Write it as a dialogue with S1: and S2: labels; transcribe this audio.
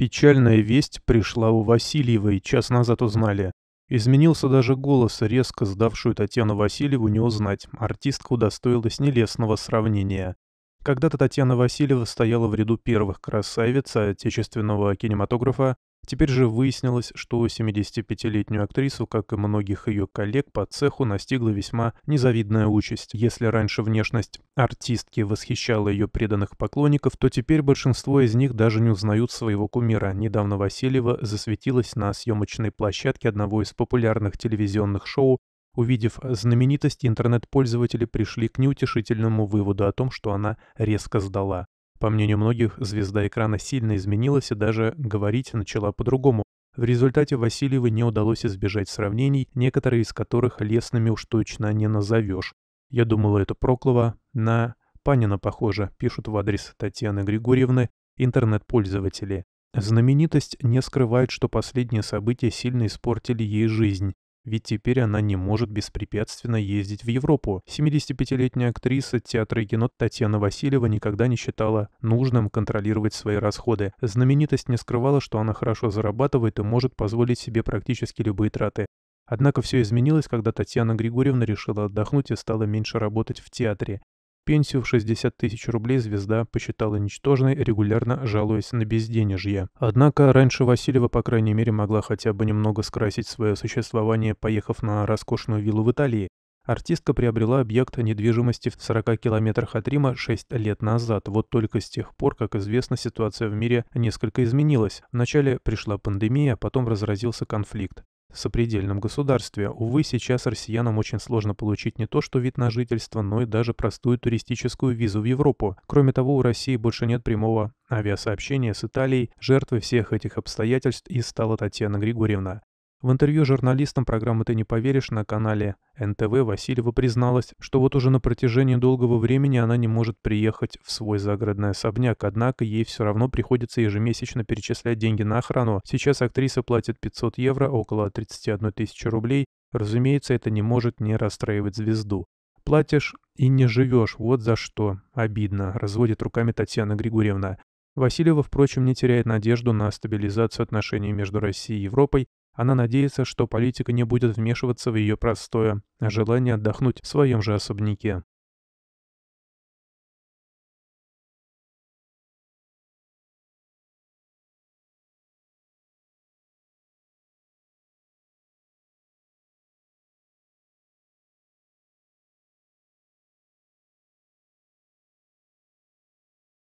S1: Печальная весть пришла у Васильевой, час назад узнали. Изменился даже голос, резко сдавшую Татьяну Васильеву не узнать. Артистка удостоилась нелестного сравнения. Когда-то Татьяна Васильева стояла в ряду первых красавиц отечественного кинематографа, Теперь же выяснилось, что 75-летнюю актрису, как и многих ее коллег по цеху, настигла весьма незавидная участь. Если раньше внешность артистки восхищала ее преданных поклонников, то теперь большинство из них даже не узнают своего кумира. Недавно Васильева засветилась на съемочной площадке одного из популярных телевизионных шоу Увидев знаменитость, интернет-пользователи пришли к неутешительному выводу о том, что она резко сдала. По мнению многих, звезда экрана сильно изменилась и даже говорить начала по-другому. В результате Васильевой не удалось избежать сравнений, некоторые из которых лесными уж точно не назовешь. Я думала, это Проклова, на Панина похоже, пишут в адрес Татьяны Григорьевны интернет-пользователи. Знаменитость не скрывает, что последние события сильно испортили ей жизнь. Ведь теперь она не может беспрепятственно ездить в Европу. 75-летняя актриса театра и кино Татьяна Васильева никогда не считала нужным контролировать свои расходы. Знаменитость не скрывала, что она хорошо зарабатывает и может позволить себе практически любые траты. Однако все изменилось, когда Татьяна Григорьевна решила отдохнуть и стала меньше работать в театре пенсию в 60 тысяч рублей звезда посчитала ничтожной, регулярно жалуясь на безденежье. Однако раньше Васильева, по крайней мере, могла хотя бы немного скрасить свое существование, поехав на роскошную виллу в Италии. Артистка приобрела объект недвижимости в 40 километрах от Рима 6 лет назад. Вот только с тех пор, как известно, ситуация в мире несколько изменилась. Вначале пришла пандемия, а потом разразился конфликт сопредельном государстве, увы, сейчас россиянам очень сложно получить не то что вид на жительство, но и даже простую туристическую визу в Европу. Кроме того, у России больше нет прямого авиасообщения с Италией. Жертвой всех этих обстоятельств и стала Татьяна Григорьевна. В интервью журналистам программы «Ты не поверишь» на канале НТВ Васильева призналась, что вот уже на протяжении долгого времени она не может приехать в свой загородный особняк, однако ей все равно приходится ежемесячно перечислять деньги на охрану. Сейчас актриса платит 500 евро, около 31 тысячи рублей. Разумеется, это не может не расстраивать звезду. «Платишь и не живешь, вот за что. Обидно», — разводит руками Татьяна Григорьевна. Васильева, впрочем, не теряет надежду на стабилизацию отношений между Россией и Европой, она надеется, что политика не будет вмешиваться в ее простое желание отдохнуть в своем же особняке.